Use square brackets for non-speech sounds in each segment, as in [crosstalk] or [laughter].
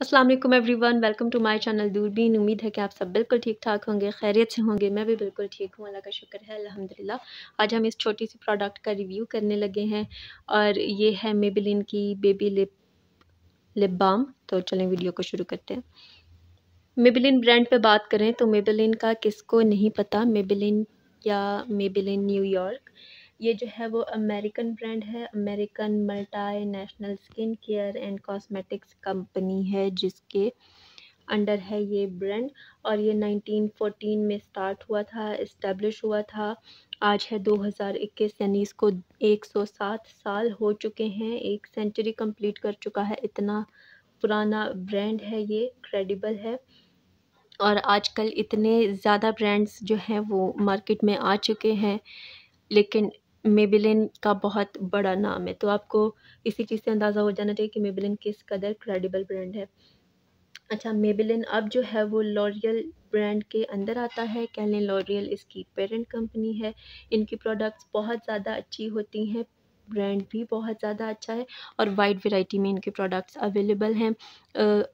Aslam everyone welcome to my channel Doorbeen उम्मीद है कि आप सब बिल्कुल ठीक ठाक होंगे खैरियत से होंगे मैं भी बिल्कुल ठीक हूँ अल्लाह का शुक्र है अलहमदिल्ला आज हम इस छोटी सी प्रोडक्ट का रिव्यू करने लगे हैं और ये है मेबिलिन की बेबी लिप लिप बाम तो चलें वीडियो को शुरू करते हैं मेबिलिन ब्रांड पर बात करें तो मेबिलिन का किसको नहीं पता मेबिलिन या मेबिलिन न्यूयॉर्क ये जो है वो अमेरिकन ब्रांड है American multinational skin care and cosmetics company है जिसके अंडर है ये ब्रांड और ये 1914 में स्टार्ट हुआ था इस्टेब्लिश हुआ था आज है 2021 यानी इसको 107 साल हो चुके हैं एक सेंचुरी कंप्लीट कर चुका है इतना पुराना ब्रांड है ये क्रेडिबल है और आजकल इतने ज़्यादा ब्रांड्स जो हैं वो मार्केट में आ चुके हैं लेकिन मेबिलिन का बहुत बड़ा नाम है तो आपको इसी चीज़ से अंदाज़ा हो जाना चाहिए कि मेबिलिन किस कदर क्रेडिबल ब्रांड है अच्छा मेबिलिन अब जो है वो लॉरियल ब्रांड के अंदर आता है कह लें लॉरियल इसकी पेरेंट कंपनी है इनकी प्रोडक्ट्स बहुत ज़्यादा अच्छी होती हैं ब्रांड भी बहुत ज़्यादा अच्छा है और वाइड वैरायटी में इनके प्रोडक्ट्स अवेलेबल हैं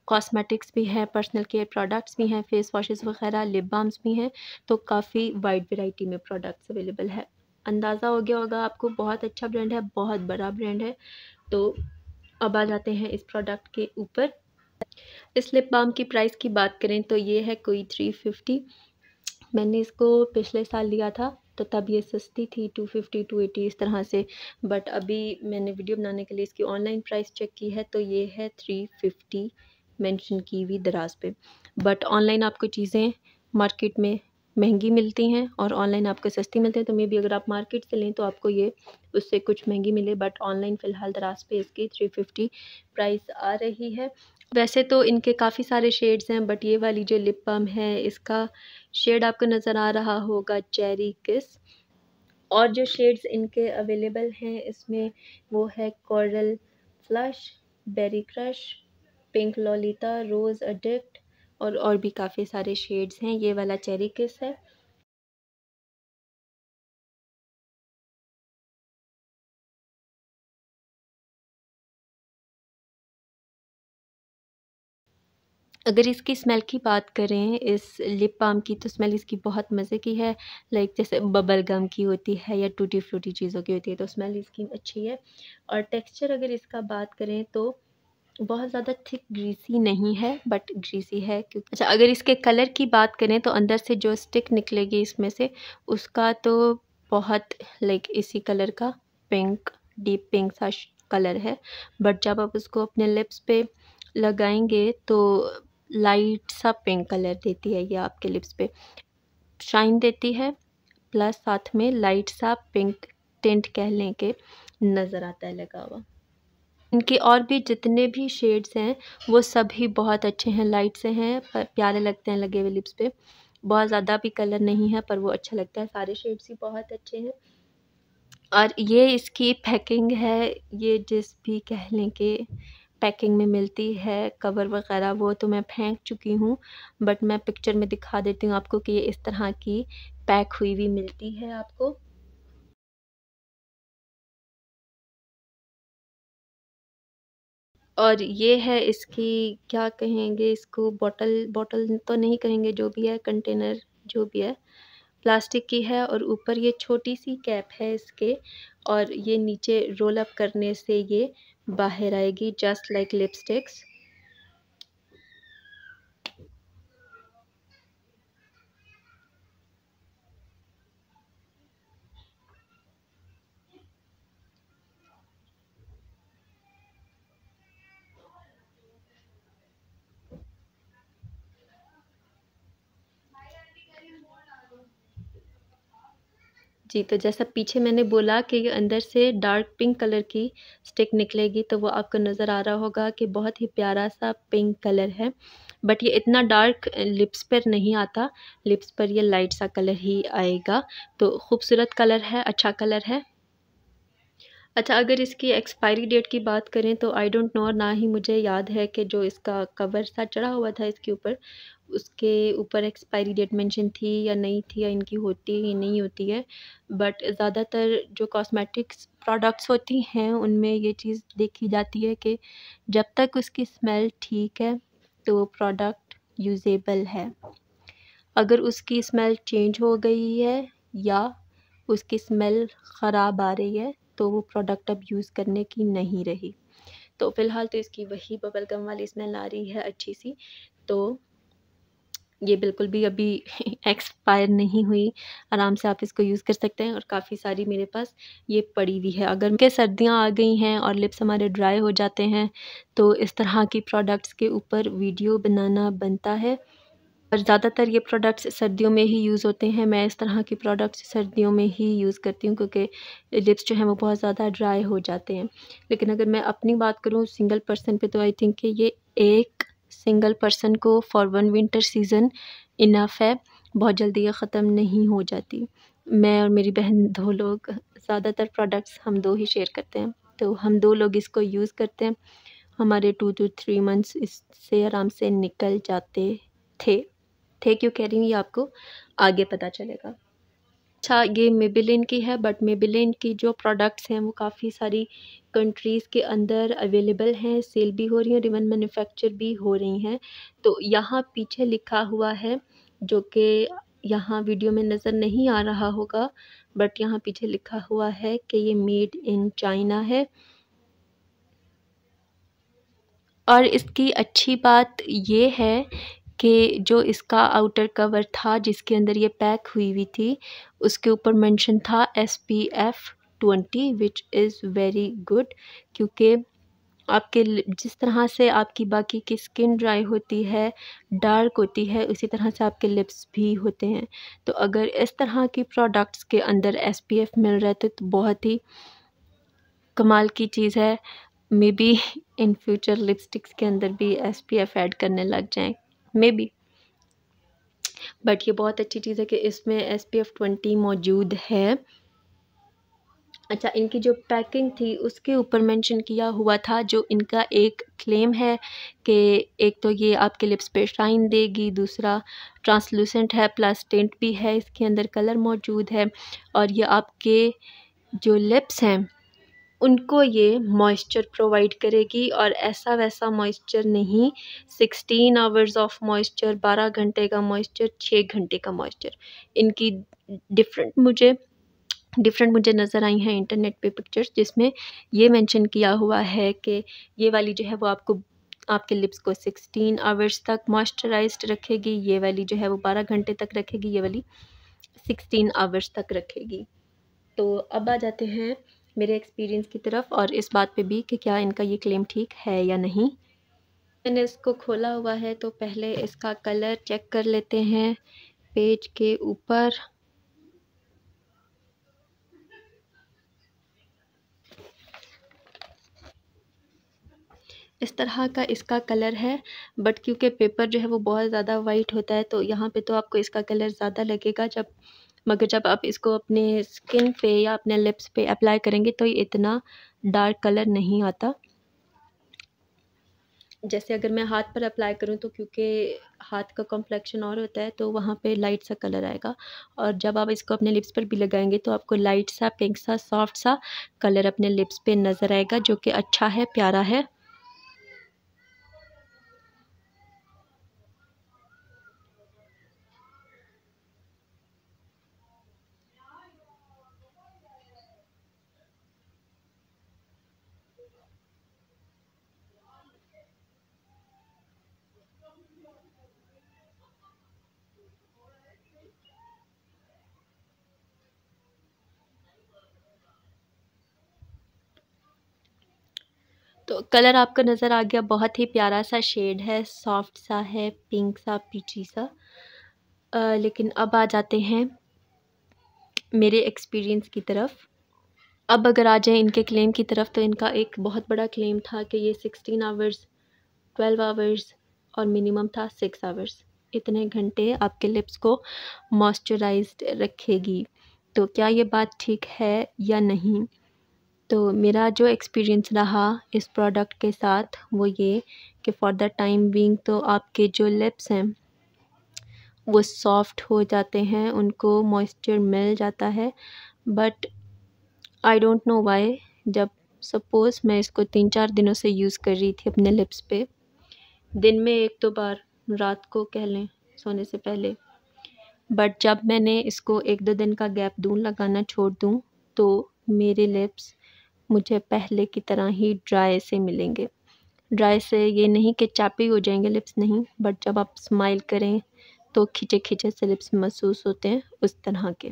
कॉस्मेटिक्स भी हैं पर्सनल केयर प्रोडक्ट्स भी हैं फेस वॉशेस वगैरह लिप बाम्स भी हैं तो काफ़ी वाइड वैरायटी में प्रोडक्ट्स अवेलेबल है अंदाज़ा हो गया होगा आपको बहुत अच्छा ब्रांड है बहुत बड़ा ब्रांड है तो अब आ जाते हैं इस प्रोडक्ट के ऊपर इस लिप बाम की प्राइस की बात करें तो ये है कोई थ्री फिफ्टी मैंने इसको पिछले साल लिया था तो तब ये सस्ती थी टू फिफ्टी टू एटी इस तरह से बट अभी मैंने वीडियो बनाने के लिए इसकी ऑनलाइन प्राइस चेक की है तो ये है थ्री फिफ्टी मैंशन की हुई दराज पे बट ऑनलाइन आपको चीज़ें मार्केट में महंगी मिलती हैं और ऑनलाइन आपको सस्ती मिलती है तो मे भी अगर आप मार्केट से लें तो आपको ये उससे कुछ महंगी मिले बट ऑनलाइन फ़िलहाल दराज पे इसकी थ्री फिफ्टी प्राइस आ रही है वैसे तो इनके काफ़ी सारे शेड्स हैं बट ये वाली जो लिप बम है इसका शेड आपको नज़र आ रहा होगा चेरी किस और जो शेड्स इनके अवेलेबल हैं इसमें वो है coral flush berry crush pink Lolita rose addict और और भी काफ़ी सारे शेड्स हैं ये वाला चेरी किस है अगर इसकी स्मेल की बात करें इस लिप पाम की तो स्मेल इसकी बहुत मज़े की है लाइक जैसे बबल गम की होती है या टूटी फ्रूटी चीज़ों की होती है तो स्मेल इसकी अच्छी है और टेक्सचर अगर इसका बात करें तो बहुत ज़्यादा थिक ग्रीसी नहीं है बट ग्रीसी है क्योंकि अच्छा अगर इसके कलर की बात करें तो अंदर से जो स्टिक निकलेगी इसमें से उसका तो बहुत लाइक इसी कलर का पिंक डीप पिंक सा कलर है बट जब आप उसको अपने लिप्स पे लगाएंगे तो लाइट सा पिंक कलर देती है ये आपके लिप्स पे शाइन देती है प्लस साथ में लाइट सा पिंक टेंट कह लें के नज़र आता है लगा हुआ इनके और भी जितने भी शेड्स हैं वो सभी बहुत अच्छे हैं लाइट से हैं पर प्यारे लगते हैं लगे हुए लिप्स पे बहुत ज़्यादा भी कलर नहीं है पर वो अच्छा लगता है सारे शेड्स ही बहुत अच्छे हैं और ये इसकी पैकिंग है ये जिस भी कह लें कि पैकिंग में मिलती है कवर वगैरह वो तो मैं फेंक चुकी हूँ बट मैं पिक्चर में दिखा देती हूँ आपको कि ये इस तरह की पैक हुई हुई मिलती है आपको और ये है इसकी क्या कहेंगे इसको बॉटल बॉटल तो नहीं कहेंगे जो भी है कंटेनर जो भी है प्लास्टिक की है और ऊपर ये छोटी सी कैप है इसके और ये नीचे रोल अप करने से ये बाहर आएगी जस्ट लाइक लिपस्टिक्स जी तो जैसा पीछे मैंने बोला कि अंदर से डार्क पिंक कलर की स्टिक निकलेगी तो वो आपको नज़र आ रहा होगा कि बहुत ही प्यारा सा पिंक कलर है बट ये इतना डार्क लिप्स पर नहीं आता लिप्स पर ये लाइट सा कलर ही आएगा तो खूबसूरत कलर है अच्छा कलर है अच्छा अगर इसकी एक्सपायरी डेट की बात करें तो आई डोंट नो ना ही मुझे याद है कि जो इसका कवर सा चढ़ा हुआ था इसके ऊपर उसके ऊपर एक्सपायरी डेट मेंशन थी या नहीं थी या इनकी होती है या नहीं होती है बट ज़्यादातर जो कॉस्मेटिक्स प्रोडक्ट्स होती हैं उनमें ये चीज़ देखी जाती है कि जब तक उसकी स्मेल ठीक है तो प्रोडक्ट यूजेबल है अगर उसकी स्मेल चेंज हो गई है या उसकी स्मेल ख़राब आ रही है तो वो प्रोडक्ट अब यूज़ करने की नहीं रही तो फ़िलहाल तो इसकी वही बबल गम वाली स्मेल आ रही है अच्छी सी तो ये बिल्कुल भी अभी एक्सपायर [laughs] नहीं हुई आराम से आप इसको यूज़ कर सकते हैं और काफ़ी सारी मेरे पास ये पड़ी हुई है अगर के सर्दियाँ आ गई हैं और लिप्स हमारे ड्राई हो जाते हैं तो इस तरह की प्रोडक्ट्स के ऊपर वीडियो बनाना बनता है पर ज़्यादातर ये प्रोडक्ट्स सर्दियों में ही यूज़ होते हैं मैं इस तरह की प्रोडक्ट्स सर्दियों में ही यूज़ करती हूँ क्योंकि लिप्स जो हैं वो बहुत ज़्यादा ड्राई हो जाते हैं लेकिन अगर मैं अपनी बात करूँ सिंगल पर्सन पे तो आई थिंक कि ये एक सिंगल पर्सन को for one winter season enough है बहुत जल्दी ये ख़त्म नहीं हो जाती मैं और मेरी बहन दो लोग ज़्यादातर प्रोडक्ट्स हम दो ही शेयर करते हैं तो हम दो लोग इसको यूज़ करते हैं हमारे टू टू थ्री मंथ्स इससे आराम से निकल जाते थे थे क्यों कह रही हूँ ये आपको आगे पता चलेगा अच्छा ये मेबिलिन की है बट मेबिलिन की जो प्रोडक्ट्स हैं वो काफ़ी सारी कंट्रीज़ के अंदर अवेलेबल हैं सेल भी हो रही हैं और इवन मैन्युफैक्चर भी हो रही हैं तो यहाँ पीछे लिखा हुआ है जो कि यहाँ वीडियो में नज़र नहीं आ रहा होगा बट यहाँ पीछे लिखा हुआ है कि ये मेड इन चाइना है और इसकी अच्छी बात ये है कि जो इसका आउटर कवर था जिसके अंदर ये पैक हुई हुई थी उसके ऊपर मेंशन था S P F twenty which is very good क्योंकि आपके जिस तरह से आपकी बाकी की स्किन ड्राई होती है डार्क होती है उसी तरह से आपके लिप्स भी होते हैं तो अगर इस तरह की प्रोडक्ट्स के अंदर एस पी एफ़ मिल रहा है तो, तो बहुत ही कमाल की चीज़ है maybe in future lipsticks के अंदर भी एस पी एफ़ ऐड करने लग जाएँ मे बी बट ये बहुत अच्छी चीज़ है कि इसमें एस पी एफ़ ट्वेंटी मौजूद है अच्छा इनकी जो पैकिंग थी उसके ऊपर मेंशन किया हुआ था जो इनका एक क्लेम है कि एक तो ये आपके लिप्स पे शाइन देगी दूसरा ट्रांसलूसेंट है प्लस टेंट भी है इसके अंदर कलर मौजूद है और ये आपके जो लिप्स हैं उनको ये मॉइस्चर प्रोवाइड करेगी और ऐसा वैसा मॉइस्चर नहीं सिक्सटीन आवर्स ऑफ मॉइस्चर बारह घंटे का मॉइस्चर छः घंटे का मॉइस्चर इनकी डिफरेंट मुझे डिफरेंट मुझे नज़र आई हैं इंटरनेट पे पिक्चर्स जिसमें ये मेंशन किया हुआ है कि ये वाली जो है वो आपको आपके लिप्स को 16 आवर्स तक मॉइस्चराइज रखेगी ये वाली जो है वो बारह घंटे तक रखेगी ये वाली सिक्सटीन आवर्स तक रखेगी तो अब आ जाते हैं मेरे एक्सपीरियंस की तरफ और इस बात पे भी कि क्या इनका ये क्लेम ठीक है या नहीं मैंने इसको खोला हुआ है तो पहले इसका कलर चेक कर लेते हैं पेज के ऊपर इस तरह का इसका कलर है बट क्योंकि पेपर जो है वो बहुत ज़्यादा वाइट होता है तो यहाँ पे तो आपको इसका कलर ज़्यादा लगेगा जब मगर जब आप इसको अपने स्किन पे या अपने लिप्स पे अप्लाई करेंगे तो ये इतना डार्क कलर नहीं आता जैसे अगर मैं हाथ पर अप्लाई करूं तो क्योंकि हाथ का कॉम्प्लेक्शन और होता है तो वहाँ पे लाइट सा कलर आएगा और जब आप इसको अपने लिप्स पर भी लगाएंगे तो आपको लाइट सा पिंक सा सॉफ्ट सा कलर अपने लिप्स पे नज़र आएगा जो कि अच्छा है प्यारा है तो कलर आपको नज़र आ गया बहुत ही प्यारा सा शेड है सॉफ्ट सा है पिंक सा पीची सा आ, लेकिन अब आ जाते हैं मेरे एक्सपीरियंस की तरफ अब अगर आ जाए इनके क्लेम की तरफ तो इनका एक बहुत बड़ा क्लेम था कि ये सिक्सटीन आवर्स ट्वेल्व आवर्स और मिनिमम था सिक्स आवर्स इतने घंटे आपके लिप्स को मॉइस्चराइज रखेगी तो क्या ये बात ठीक है या नहीं तो मेरा जो एक्सपीरियंस रहा इस प्रोडक्ट के साथ वो ये कि फ़ॉर द टाइम बीइंग तो आपके जो लिप्स हैं वो सॉफ्ट हो जाते हैं उनको मॉइस्चर मिल जाता है but I don't know why जब सपोज़ मैं इसको तीन चार दिनों से यूज़ कर रही थी अपने लिप्स पे दिन में एक दो बार रात को कह लें सोने से पहले बट जब मैंने इसको एक दो दिन का गैप दूँ लगाना छोड़ दूँ तो मेरे लिप्स मुझे पहले की तरह ही ड्राई से मिलेंगे ड्राई से ये नहीं कि चापी हो जाएंगे लिप्स नहीं बट जब आप स्माइल करें तो खिंचे खिंचे से लिप्स महसूस होते हैं उस तरह के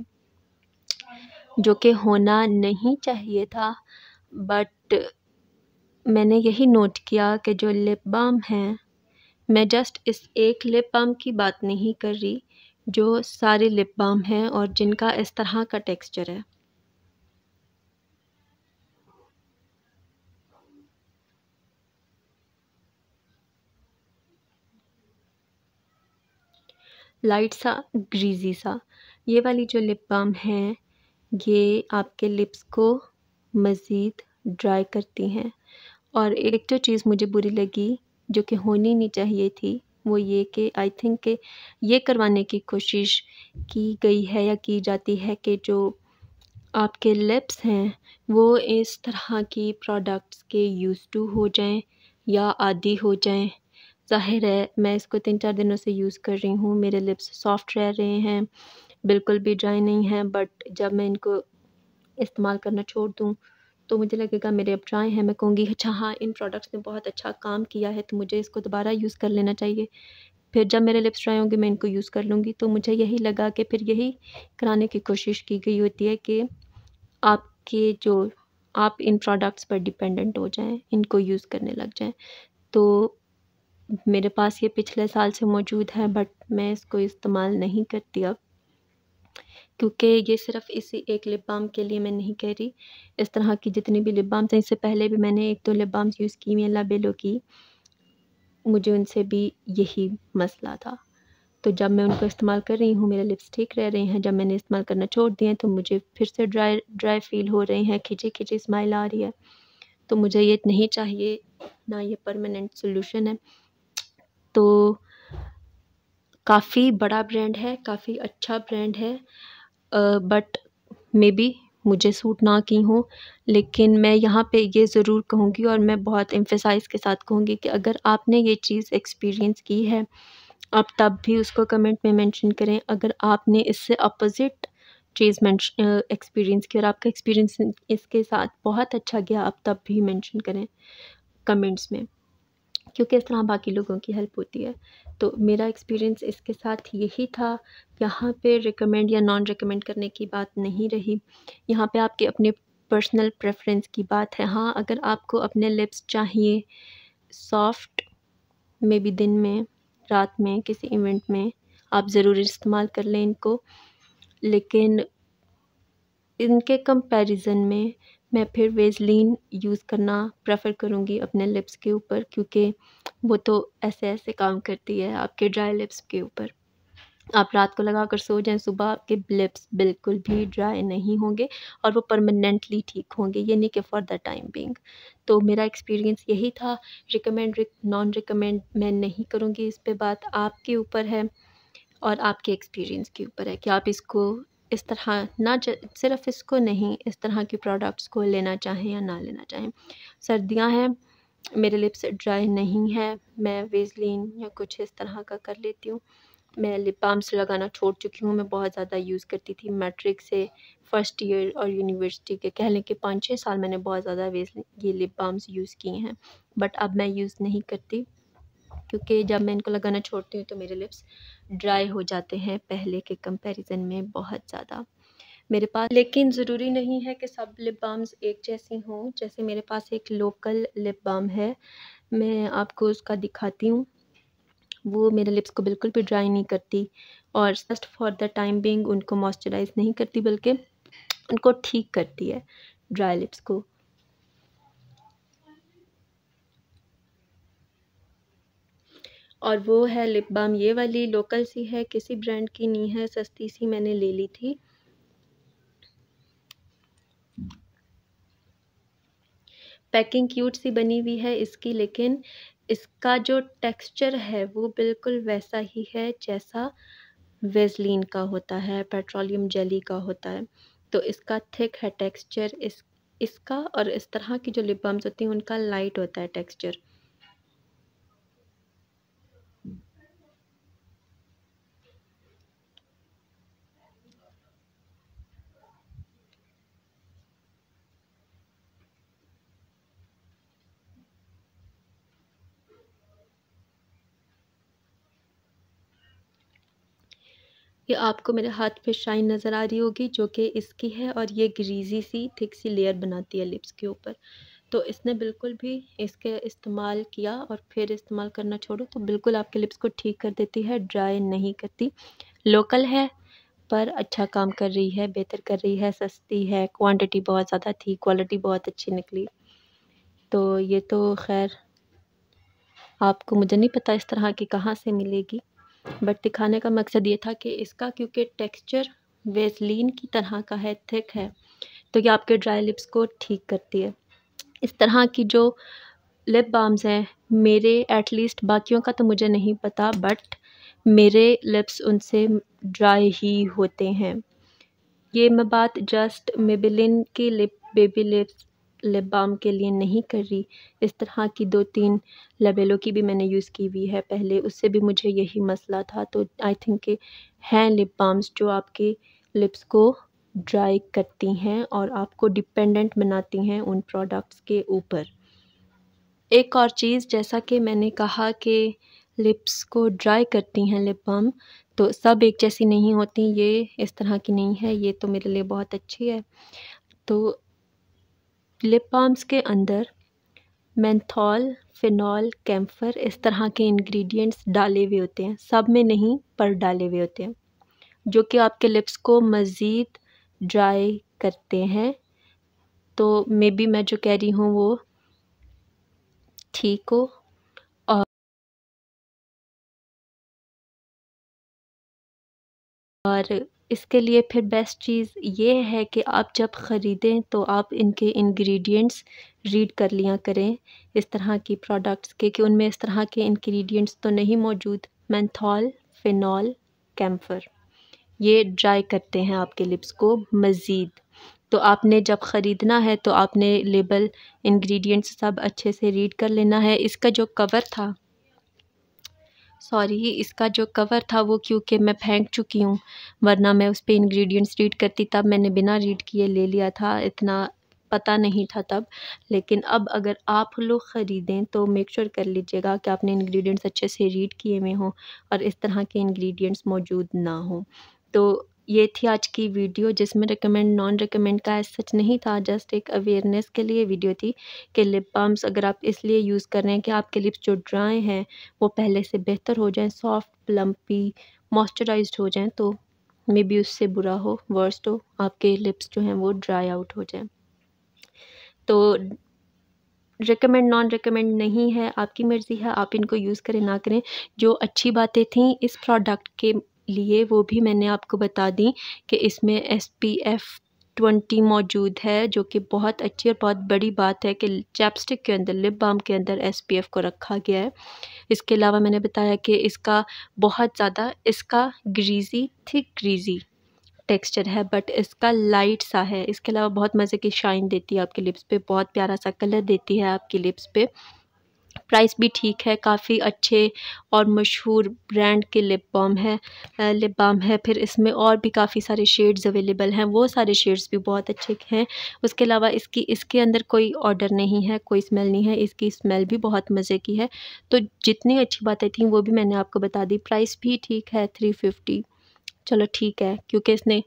जो कि होना नहीं चाहिए था बट मैंने यही नोट किया कि जो लिप बाम हैं मैं जस्ट इस एक लिप बाम की बात नहीं कर रही जो सारे लिप बाम हैं और जिनका इस तरह का टेक्सचर है लाइट सा ग्रीजी सा ये वाली जो लिप बाम है ये आपके लिप्स को मज़ीद ड्राई करती हैं और एक जो चीज़ मुझे बुरी लगी जो कि होनी नहीं चाहिए थी वो ये कि आई थिंक के ये करवाने की कोशिश की गई है या की जाती है कि जो आपके लिप्स हैं वो इस तरह की प्रोडक्ट्स के यूज़ टू हो जाएं या आदि हो जाएं ज़ाहिर है मैं इसको तीन चार दिनों से यूज़ कर रही हूँ मेरे लिप्स सॉफ्ट रह रहे हैं बिल्कुल भी ड्राई नहीं है बट जब मैं इनको इस्तेमाल करना छोड़ दूँ तो मुझे लगेगा मेरे अब ड्राई हैं मैं कहूँगी अच्छा हाँ इन प्रोडक्ट्स ने बहुत अच्छा काम किया है तो मुझे इसको दोबारा यूज़ कर लेना चाहिए फिर जब मेरे लिप्स ड्राई होंगे मैं इनको यूज़ कर लूँगी तो मुझे यही लगा कि फिर यही कराने की कोशिश की गई होती है कि आपके जो आप इन प्रोडक्ट्स पर डिपेंडेंट हो जाएं इनको यूज़ करने लग जाएं तो मेरे पास ये पिछले साल से मौजूद है बट मैं इसको इस्तेमाल नहीं करती अब क्योंकि ये सिर्फ़ इसी एक लिप बाम के लिए मैं नहीं कह रही इस तरह की जितनी भी लिप बाम्स हैं इससे पहले भी मैंने एक दो लिप बाम्स यूज़ की हुई बेलो की मुझे उनसे भी यही मसला था तो जब मैं उनको इस्तेमाल कर रही हूँ मेरे लिप्स ठीक रह रहे हैं जब मैंने इस्तेमाल करना छोड़ दिए तो मुझे फिर से ड्राई ड्राई फील हो रहे हैं खिंची खिंची स्माइल आ रही है तो मुझे ये नहीं चाहिए ना ये परमानेंट सोल्यूशन है तो काफ़ी बड़ा ब्रांड है काफ़ी अच्छा ब्रांड है बट मे बी मुझे सूट ना की हो लेकिन मैं यहाँ पे ये ज़रूर कहूँगी और मैं बहुत एम्फेसाइज़ के साथ कहूँगी कि अगर आपने ये चीज़ एक्सपीरियंस की है आप तब भी उसको कमेंट में मेंशन करें अगर आपने इससे अपोज़िट चीज़ मेंशन एक्सपीरियंस की और आपका एक्सपीरियंस इसके साथ बहुत अच्छा गया आप तब भी मेंशन करें कमेंट्स में क्योंकि इस तरह बाकी लोगों की हेल्प होती है तो मेरा एक्सपीरियंस इसके साथ यही था यहाँ पे रिकमेंड या नॉन रिकमेंड करने की बात नहीं रही यहाँ पे आपके अपने पर्सनल प्रेफरेंस की बात है हाँ अगर आपको अपने लिप्स चाहिए सॉफ्ट मे बी दिन में रात में किसी इवेंट में आप ज़रूर इस्तेमाल कर लें इनको लेकिन इनके कंपैरिजन में मैं फिर वेजलिन यूज़ करना प्रेफर करूँगी अपने लिप्स के ऊपर क्योंकि वो तो ऐसे ऐसे काम करती है आपके ड्राई लिप्स के ऊपर आप रात को लगा कर सो जाएं सुबह आपके लिप्स बिल्कुल भी ड्राई नहीं होंगे और वो परमानेंटली ठीक होंगे ये नहीं कि फॉर द टाइम बिंग तो मेरा एक्सपीरियंस यही था रिकमेंड नॉन रिकमेंड मैं नहीं करूँगी इस पर बात आपके ऊपर है और आपके एक्सपीरियंस के ऊपर है कि आप इसको इस तरह ना सिर्फ इसको नहीं इस तरह की प्रोडक्ट्स को लेना चाहें या ना लेना चाहें सर्दियां हैं मेरे लिप्स ड्राई नहीं है मैं वेजलिन या कुछ इस तरह का कर लेती हूँ मैं लिप बाम्स लगाना छोड़ चुकी हूँ मैं बहुत ज़्यादा यूज़ करती थी मैट्रिक से फ़र्स्ट ईयर और यूनिवर्सिटी के कह लें कि पाँच छः साल मैंने बहुत ज़्यादा वेज ये लिप बाम्स यूज़ किए हैं बट अब मैं यूज़ नहीं करती क्योंकि जब मैं इनको लगाना छोड़ती हूँ तो मेरे लिप्स ड्राई हो जाते हैं पहले के कंपैरिजन में बहुत ज़्यादा मेरे पास लेकिन ज़रूरी नहीं है कि सब लिप बाम्स एक जैसी हों जैसे मेरे पास एक लोकल लिप बाम है मैं आपको उसका दिखाती हूँ वो मेरे लिप्स को बिल्कुल भी ड्राई नहीं करती और just for the time being उनको मॉइस्चराइज नहीं करती बल्कि उनको ठीक करती है ड्राई लिप्स को और वो है लिप बाम ये वाली लोकल सी है किसी ब्रांड की नहीं है सस्ती सी मैंने ले ली थी पैकिंग क्यूट सी बनी हुई है इसकी लेकिन इसका जो टेक्सचर है वो बिल्कुल वैसा ही है जैसा वेजलिन का होता है पेट्रोलियम जेली का होता है तो इसका थिक है टेक्सचर इस इसका और इस तरह की जो लिप बाम्स होती हैं उनका लाइट होता है टेक्सचर ये आपको मेरे हाथ पे शाइन नज़र आ रही होगी जो कि इसकी है और ये ग्रीजी सी थिक सी लेयर बनाती है लिप्स के ऊपर तो इसने बिल्कुल भी इसके इस्तेमाल किया और फिर इस्तेमाल करना छोड़ो तो बिल्कुल आपके लिप्स को ठीक कर देती है ड्राई नहीं करती लोकल है पर अच्छा काम कर रही है बेहतर कर रही है सस्ती है क्वांटिटी बहुत ज़्यादा थी क्वालिटी बहुत अच्छी निकली तो ये तो खैर आपको मुझे नहीं पता इस तरह की कहाँ से मिलेगी बट दिखाने का मकसद ये था कि इसका क्योंकि टेक्सचर वेसलिन की तरह का है थिक है तो ये आपके ड्राई लिप्स को ठीक करती है इस तरह की जो लिप बाम्स हैं मेरे एटलीस्ट बाकियों का तो मुझे नहीं पता बट मेरे लिप्स उनसे ड्राई ही होते हैं ये मैं बात जस्ट मेबिलिन की lip baby lips lip balm के लिए नहीं कर रही इस तरह की दो तीन लेबेलों की भी मैंने यूज़ की हुई है पहले उससे भी मुझे यही मसला था तो आई थिंक के हैं लिप बाम्स जो आपके लिप्स को ड्राई करती हैं और आपको डिपेंडेंट बनाती हैं उन प्रोडक्ट्स के ऊपर एक और चीज़ जैसा कि मैंने कहा कि लिप्स को ड्राई करती हैं लिप बाम तो सब एक जैसी नहीं होती ये इस तरह की नहीं है ये तो मेरे लिए बहुत अच्छी है तो लिप बाम्स के अंदर मैंथॉल फ़िनॉल कैम्फ़र इस तरह के इंग्रेडिएंट्स डाले हुए होते हैं सब में नहीं पर डाले हुए होते हैं जो कि आपके लिप्स को मज़ीद ड्राई करते हैं तो मे बी मैं जो कह रही हूँ वो ठीक हो और और इसके लिए फिर बेस्ट चीज़ ये है कि आप जब ख़रीदें तो आप इनके इंग्रेडिएंट्स रीड कर लिया करें इस तरह की प्रोडक्ट्स के कि उनमें इस तरह के इंग्रेडिएंट्स तो नहीं मौजूद मैंथॉल फ़िनॉल कैम्फ़र ये ड्राई करते हैं आपके लिप्स को मज़ीद तो आपने जब ख़रीदना है तो आपने लेबल इंग्रेडिएंट्स सब अच्छे से रीड कर लेना है इसका जो कवर था सॉरी इसका जो कवर था वो क्योंकि मैं फेंक चुकी हूँ वरना मैं उस पर इंग्रेडिएंट्स रीड करती तब मैंने बिना रीड किए ले लिया था इतना पता नहीं था तब लेकिन अब अगर आप लोग ख़रीदें तो मेक श्योर sure कर लीजिएगा कि आपने इंग्रेडिएंट्स अच्छे से रीड किए हुए हों और इस तरह के इंग्रेडिएंट्स मौजूद ना हों तो ये थी आज की वीडियो जिसमें रिकमेंड नॉन रिकमेंड का सच नहीं था जस्ट एक अवेयरनेस के लिए वीडियो थी कि लिप बाम्स अगर आप इसलिए यूज़ कर रहे हैं कि आपके लिप्स जो ड्राई हैं वो पहले से बेहतर हो जाएं सॉफ्ट प्लम्पी मॉइस्चराइज हो जाएं तो मे बी उससे बुरा हो वर्स्ट हो तो आपके लिप्स जो हैं वो ड्राई आउट हो जाए तो रिकमेंड नॉन रिकमेंड नहीं है आपकी मर्ज़ी है आप इनको यूज़ करें ना करें जो अच्छी बातें थी इस प्रोडक्ट के लिए वो भी मैंने आपको बता दी कि इसमें एस पी एफ़ ट्वेंटी मौजूद है जो कि बहुत अच्छी और बहुत बड़ी बात है कि चैपस्टिक के अंदर लिप बाम के अंदर एस पी एफ़ को रखा गया है इसके अलावा मैंने बताया कि इसका बहुत ज़्यादा इसका ग्रीजी थिक ग्रीजी टेक्सचर है बट इसका लाइट सा है इसके अलावा बहुत मज़े की शाइन देती है आपके लिप्स पे बहुत प्यारा सा कलर देती है आपकी लिप्स पे प्राइस भी ठीक है काफ़ी अच्छे और मशहूर ब्रांड के लिप बाम है लिप बाम है फिर इसमें और भी काफ़ी सारे शेड्स अवेलेबल हैं वो सारे शेड्स भी बहुत अच्छे हैं उसके अलावा इसकी इसके अंदर कोई ऑर्डर नहीं है कोई स्मेल नहीं है इसकी स्मेल भी बहुत मज़े की है तो जितनी अच्छी बातें थी वो भी मैंने आपको बता दी प्राइस भी ठीक है थ्री फिफ्टी चलो ठीक है क्योंकि इसने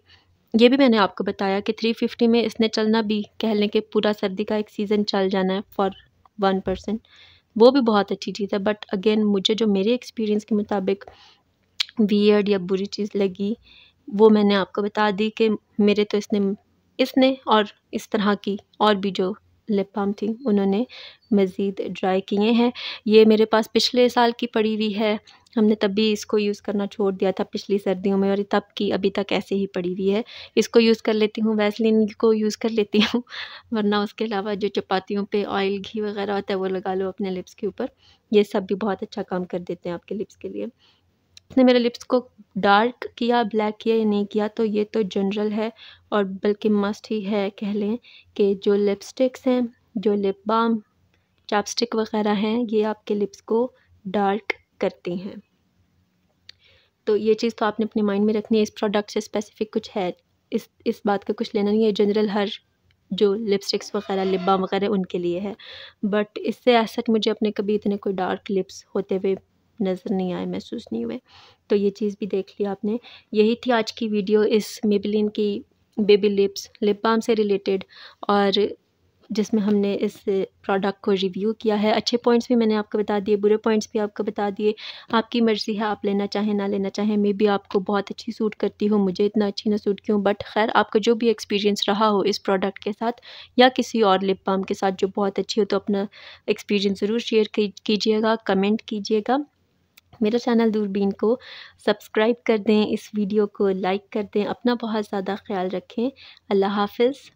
ये भी मैंने आपको बताया कि थ्री फिफ्टी में इसने चलना भी कह लें कि पूरा सर्दी का एक सीज़न चल जाना है फॉर वन परसेंट वो भी बहुत अच्छी चीज़ है बट अगेन मुझे जो मेरे एक्सपीरियंस के मुताबिक वियर्ड या बुरी चीज़ लगी वो मैंने आपको बता दी कि मेरे तो इसने इसने और इस तरह की और भी जो लिप बाम थी उन्होंने मज़ीद ड्राई किए हैं ये मेरे पास पिछले साल की पड़ी हुई है हमने तब भी इसको यूज़ करना छोड़ दिया था पिछली सर्दियों में और तब की अभी तक ऐसे ही पड़ी हुई है इसको यूज़ कर लेती हूँ वैसलिन को यूज़ कर लेती हूँ [laughs] वरना उसके अलावा जो चपातियों पे ऑयल घी वगैरह होता है वो लगा लो अपने लिप्स के ऊपर ये सब भी बहुत अच्छा काम कर देते हैं आपके लिप्स के लिए इसने मेरे लिप्स को डार्क किया ब्लैक किया या नहीं किया तो ये तो जनरल है और बल्कि मस्ट ही है कह लें कि जो लिपस्टिक्स हैं जो लिप बाम चापस्टिक वगैरह हैं ये आपके लिप्स को डार्क करती हैं तो ये चीज़ तो आपने अपने माइंड में रखनी है इस प्रोडक्ट से स्पेसिफिक कुछ है इस इस बात का कुछ लेना नहीं है जनरल हर जो लिपस्टिक्स वगैरह लिप बाम वगैरह उनके लिए है बट इससे ऐसा मुझे अपने कभी इतने कोई डार्क लिप्स होते हुए नज़र नहीं आए महसूस नहीं हुए तो ये चीज़ भी देख ली आपने यही थी आज की वीडियो इस मेबिलिन की बेबी लिप्स लिप बाम से रिलेटेड और जिसमें हमने इस प्रोडक्ट को रिव्यू किया है अच्छे पॉइंट्स भी मैंने आपको बता दिए बुरे पॉइंट्स भी आपको बता दिए आपकी मर्ज़ी है आप लेना चाहें ना लेना चाहें मे भी आपको बहुत अच्छी सूट करती हो मुझे इतना अच्छी ना सूट क्यों बट खैर आपका जो भी एक्सपीरियंस रहा हो इस प्रोडक्ट के साथ या किसी और लिप बाम के साथ जो बहुत अच्छी हो तो अपना एक्सपीरियंस ज़रूर शेयर कीजिएगा कमेंट कीजिएगा मेरा चैनल दूरबीन को सब्सक्राइब कर दें इस वीडियो को लाइक कर दें अपना बहुत ज़्यादा ख्याल रखें अल्लाह हाफिज़